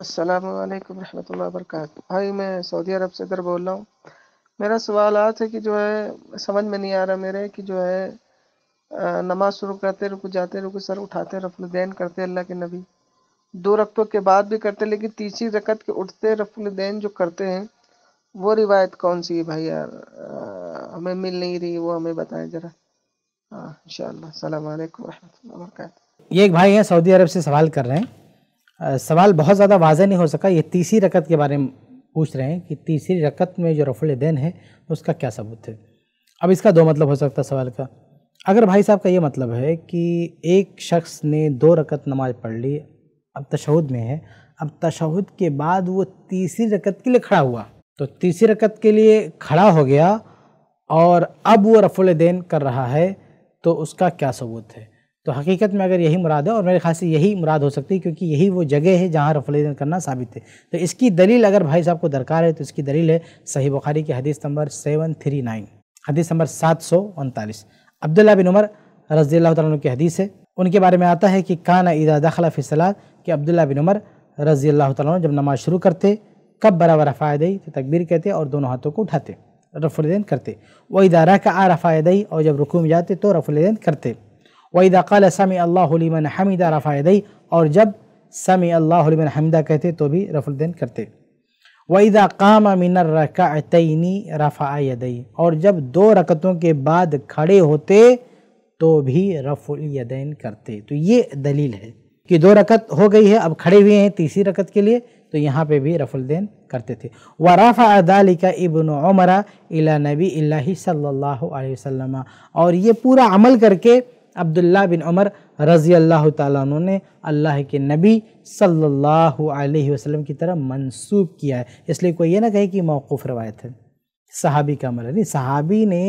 असलकम वरम वर्क भाई मैं सऊदी अरब से इधर बोल रहा हूँ मेरा सवाल आज है कि जो है समझ में नहीं आ रहा मेरे कि जो है नमाज शुरू करते रुक जाते रुक सर उठाते दैन करते अल्लाह के नबी दो रकतों के बाद भी करते लेकिन तीसरी रकत के उठते दैन जो करते हैं वो रिवायत कौन सी है भाई यार आ, हमें मिल नहीं रही वो हमें बताएं ज़रा हाँ इन शाम वरहमल वर्क ये एक भाई है सऊदी अरब से सवाल कर रहे हैं सवाल बहुत ज़्यादा वाजह नहीं हो सका ये तीसरी रकत के बारे में पूछ रहे हैं कि तीसरी रकत में जो रफुल दैन है उसका क्या सबूत है अब इसका दो मतलब हो सकता है सवाल का अगर भाई साहब का ये मतलब है कि एक शख्स ने दो रकत नमाज पढ़ ली अब तशहद में है अब तशहद के बाद वो तीसरी रकत के लिए खड़ा हुआ तो तीसरी रकत के लिए खड़ा हो गया और अब वो रफुल दैन कर रहा है तो उसका क्या सबूत है तो हकीकत में अगर यही मुराद है और मेरे ख्याल से यही मुराद हो सकती है क्योंकि यही वो जगह है जहाँ रफलेदन करना साबित है तो इसकी दलील अगर भाई साहब को दरकार है तो इसकी दलील है सही बुखारी की हदीस नंबर सेवन थ्री नाइन हदीस नंबर सात सौ उनतालीस अब्दुल्ला बिन उमर रजी अल्लाह की हदीस है उनके बारे में आता है कि काना ईदा दाखला फिसलात कि अब्दुल्ला बिन उमर रजी अल्लाह जब नमाज़ शुरू करते कब रफाए दई तो तकबीर कहते और दोनों हाथों को उठाते रफुलदैन करते वही इदारा का आ दई और जब रुकू में जाते तो रफुलदैन करते कल सम अल्लामन हमीदा दई और जब सम अल्लामन हमीदा कहते तो भी रफुलदैन करते वहीदा काम रफ़ा रकातनी रफ़ायदई और जब दो रकतों के बाद खड़े होते तो भी रफ़ुलदैन करते तो ये दलील है कि दो रकत हो गई है अब खड़े हुए हैं तीसरी रकत के लिए तो यहाँ पे भी रफुलदैन करते थे व रफा का इबन उमरा इला नबी सल्लल्लाहु सल्ला वसल्लम और ये पूरा अमल करके अब्दुल्ला बिन उमर रज़ी अल्लाह तु ने अल्लाह के नबी सल्लल्लाहु अलैहि वसल्लम की तरह मंसूब किया है इसलिए कोई ये ना कहे कि मौकूफ़ रवायत है सहाबी का अमल है नहीं सहाबी ने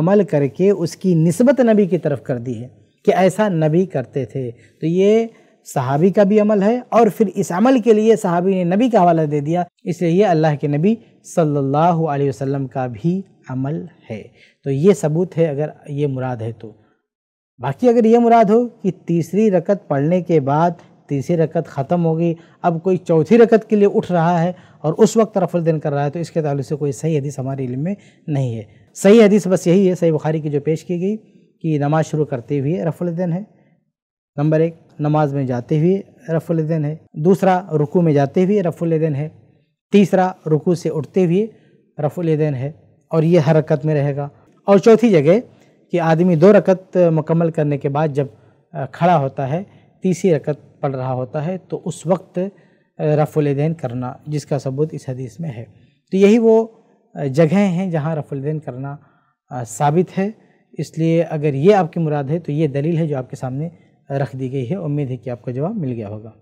अमल करके उसकी नस्बत नबी की तरफ कर दी है कि ऐसा नबी करते थे तो ये सहाबी का भी अमल है और फिर इस अमल के लिए सहाबी ने नबी का हवाला दे दिया इसलिए ये अल्लाह के नबी सल्लल्लाहु अलैहि वसल्लम का भी अमल है तो ये सबूत है अगर ये मुराद है तो बाकी अगर ये मुराद हो कि तीसरी रकत पढ़ने के बाद तीसरी रकत ख़त्म होगी अब कोई चौथी रकत के लिए उठ रहा है और उस वक्त तरफल दिन कर रहा है तो इसके तल्ल से कोई सही हदीस हमारे इल्म में नहीं है सही हदीस बस यही है सही बुखारी की जो पेश की गई कि नमाज़ शुरू करते हुए रफुलदैन है नंबर एक नमाज में जाते हुए दिन है दूसरा रुकू में जाते हुए रफुलदैन है तीसरा रुकू से उठते हुए रफुलदैन है और ये हरकत में रहेगा और चौथी जगह कि आदमी दो रकत मुकम्मल करने के बाद जब खड़ा होता है तीसरी रकत पढ़ रहा होता है तो उस वक्त रफुलदेन करना जिसका सबूत इस हदीस में है तो यही वो जगहें हैं जहाँ रफुलदेन करना साबित है इसलिए अगर ये आपकी मुराद है तो ये दलील है जो आपके सामने रख दी गई है उम्मीद है कि आपका जवाब मिल गया होगा